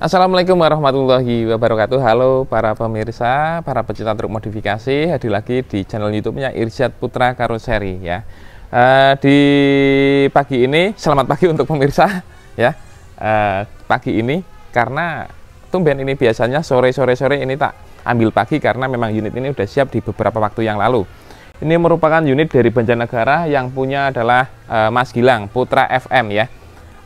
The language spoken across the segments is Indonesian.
Assalamualaikum warahmatullahi wabarakatuh Halo para pemirsa, para pecinta truk modifikasi Hadir lagi di channel youtube-nya Irsyad Putra Karoseri ya. Uh, di pagi ini, selamat pagi untuk pemirsa ya. Uh, pagi ini, karena tumben ini biasanya sore-sore-sore ini tak ambil pagi Karena memang unit ini sudah siap di beberapa waktu yang lalu Ini merupakan unit dari Banjarnegara yang punya adalah uh, Mas Gilang Putra FM ya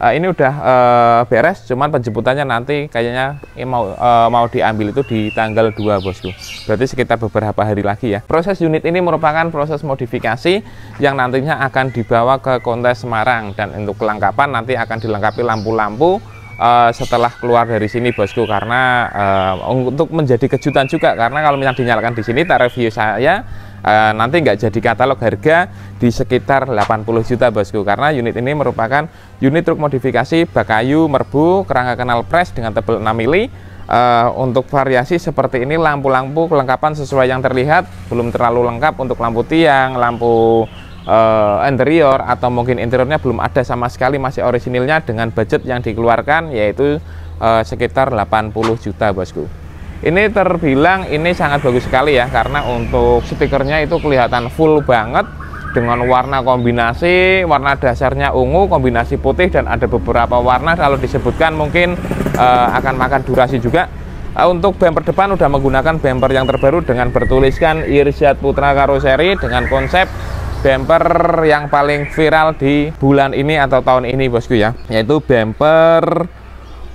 uh, ini udah uh, beres cuman penjemputannya nanti kayaknya ini mau uh, mau diambil itu di tanggal 2 bosku berarti sekitar beberapa hari lagi ya proses unit ini merupakan proses modifikasi yang nantinya akan dibawa ke kontes Semarang dan untuk kelengkapan nanti akan dilengkapi lampu-lampu Eh, setelah keluar dari sini bosku karena uh, untuk menjadi kejutan juga karena kalau misalnya dinyalakan di sini tarif review saya uh, nanti nggak jadi katalog harga di sekitar 80 juta bosku karena unit ini merupakan unit truk modifikasi bakayu merbu kerangka kenal press dengan tebal 6 mili Uh, untuk variasi seperti ini lampu-lampu kelengkapan sesuai yang terlihat belum terlalu lengkap untuk lampu tiang, lampu uh, interior atau mungkin interiornya belum ada sama sekali masih orisinilnya dengan budget yang dikeluarkan yaitu uh, sekitar 80 juta bosku ini terbilang ini sangat bagus sekali ya karena untuk stikernya itu kelihatan full banget dengan warna kombinasi warna dasarnya ungu kombinasi putih dan ada beberapa warna kalau disebutkan mungkin uh, akan makan durasi juga uh, untuk bumper depan udah menggunakan bumper yang terbaru dengan bertuliskan Irsyad Putra Karoseri dengan konsep bumper yang paling viral di bulan ini atau tahun ini bosku ya yaitu bumper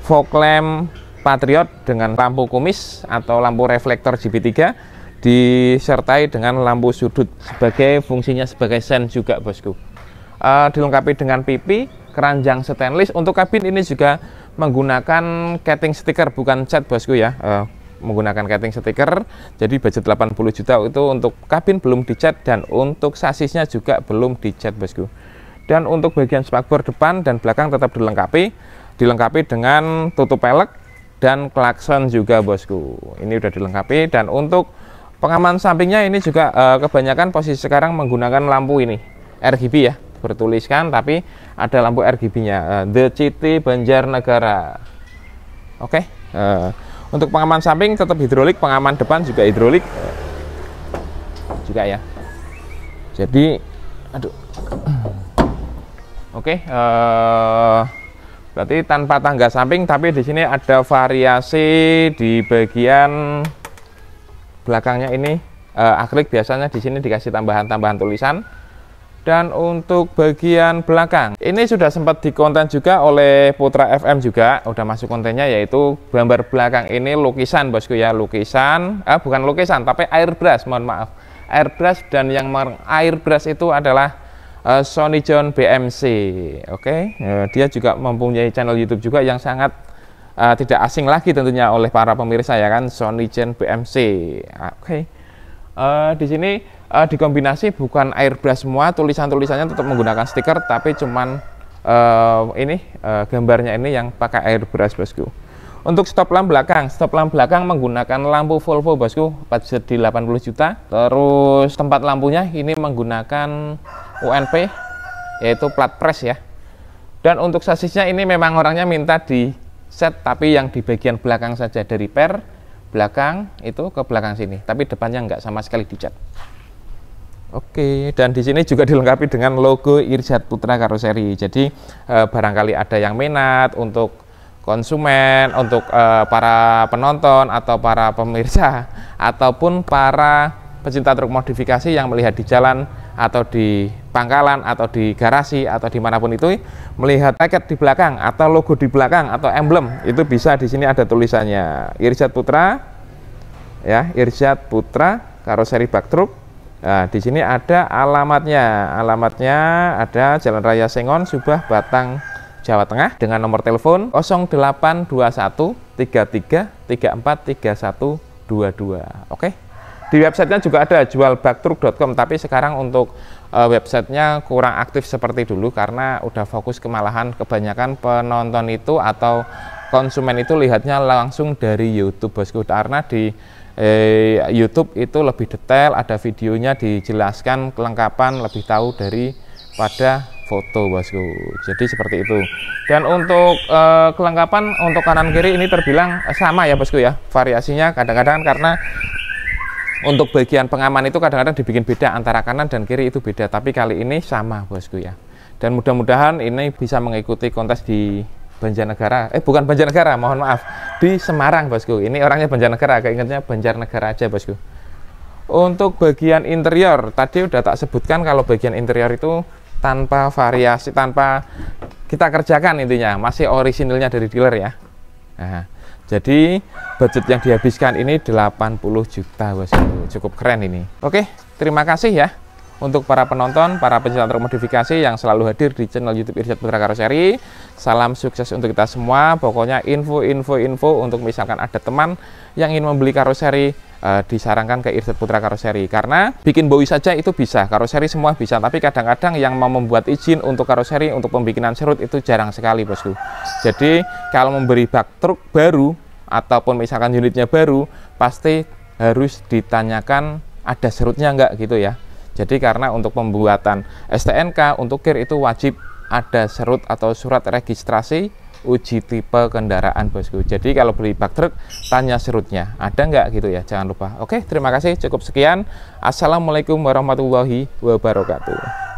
fog lamp Patriot dengan lampu kumis atau lampu reflektor GB3 disertai dengan lampu sudut sebagai fungsinya sebagai sen juga bosku uh, dilengkapi dengan pipi keranjang stainless untuk kabin ini juga menggunakan cutting stiker bukan cat bosku ya uh, menggunakan cutting stiker jadi budget 80 juta itu untuk kabin belum dicat dan untuk sasisnya juga belum dicat bosku dan untuk bagian spakbor depan dan belakang tetap dilengkapi dilengkapi dengan tutup pelek dan klakson juga bosku ini udah dilengkapi dan untuk pengaman sampingnya ini juga eh, kebanyakan posisi sekarang menggunakan lampu ini RGB ya bertuliskan tapi ada lampu RGB nya eh, The City Banjarnegara oke okay? Eh, untuk pengaman samping tetap hidrolik, pengaman depan juga hidrolik juga ya. Jadi, aduh, oke. Okay, uh, eh, berarti tanpa tangga samping, tapi di sini ada variasi di bagian belakangnya ini uh, eh, akrilik biasanya di sini dikasih tambahan-tambahan tulisan dan untuk bagian belakang ini sudah sempat dikonten juga oleh Putra FM juga udah masuk kontennya yaitu gambar belakang ini lukisan bosku ya lukisan eh, bukan lukisan tapi airbrush mohon maaf airbrush dan yang airbrush itu adalah uh, Sony John BMC oke okay? uh, eh, dia juga mempunyai channel YouTube juga yang sangat uh, tidak asing lagi tentunya oleh para pemirsa ya kan Sony John BMC oke okay? uh, di sini uh, dikombinasi bukan airbrush semua tulisan-tulisannya tetap menggunakan stiker tapi cuman uh, ini uh, gambarnya ini yang pakai airbrush bosku untuk stop lamp belakang stop lamp belakang menggunakan lampu Volvo bosku budget di 80 juta terus tempat lampunya ini menggunakan UNP yaitu plat press ya dan untuk sasisnya ini memang orangnya minta di set tapi yang di bagian belakang saja dari per belakang itu ke belakang sini tapi depannya nggak sama sekali dicat Oke, dan di sini juga dilengkapi dengan logo Irsyad Putra Karoseri. Jadi eh, barangkali ada yang minat untuk konsumen, untuk eh, para penonton atau para pemirsa ataupun para pecinta truk modifikasi yang melihat di jalan atau di pangkalan atau di garasi atau dimanapun itu melihat tiket di belakang atau logo di belakang atau emblem itu bisa di sini ada tulisannya Irsyad Putra ya Irsyad Putra Karoseri Bak Truk Nah, di sini ada alamatnya. Alamatnya ada Jalan Raya Sengon, Subah, Batang, Jawa Tengah dengan nomor telepon 0821 Oke. Di websitenya juga ada jualbaktruk.com tapi sekarang untuk e, websitenya kurang aktif seperti dulu karena udah fokus kemalahan kebanyakan penonton itu atau konsumen itu lihatnya langsung dari YouTube bosku karena di Eh, YouTube itu lebih detail, ada videonya dijelaskan kelengkapan lebih tahu dari pada foto bosku. Jadi seperti itu. Dan untuk eh, kelengkapan untuk kanan kiri ini terbilang sama ya bosku ya. Variasinya kadang-kadang karena untuk bagian pengaman itu kadang-kadang dibikin beda antara kanan dan kiri itu beda, tapi kali ini sama bosku ya. Dan mudah-mudahan ini bisa mengikuti kontes di Banjarnegara, eh bukan Banjarnegara, mohon maaf, di Semarang bosku. Ini orangnya Banjarnegara, keingetnya Banjarnegara aja bosku. Untuk bagian interior, tadi udah tak sebutkan kalau bagian interior itu tanpa variasi, tanpa kita kerjakan intinya, masih orisinilnya dari dealer ya. Nah, jadi budget yang dihabiskan ini 80 juta bosku, cukup keren ini. Oke, terima kasih ya untuk para penonton, para truk modifikasi yang selalu hadir di channel YouTube Irsyad Putra Karoseri. Salam sukses untuk kita semua. Pokoknya info, info, info untuk misalkan ada teman yang ingin membeli karoseri eh, disarankan ke Irsyad Putra Karoseri karena bikin bowi saja itu bisa, karoseri semua bisa. Tapi kadang-kadang yang mau membuat izin untuk karoseri untuk pembikinan serut itu jarang sekali, bosku. Jadi kalau memberi bak truk baru ataupun misalkan unitnya baru, pasti harus ditanyakan ada serutnya enggak gitu ya jadi karena untuk pembuatan STNK untuk kir itu wajib ada serut atau surat registrasi uji tipe kendaraan bosku. Jadi kalau beli bak truk tanya serutnya ada nggak gitu ya. Jangan lupa. Oke terima kasih cukup sekian. Assalamualaikum warahmatullahi wabarakatuh.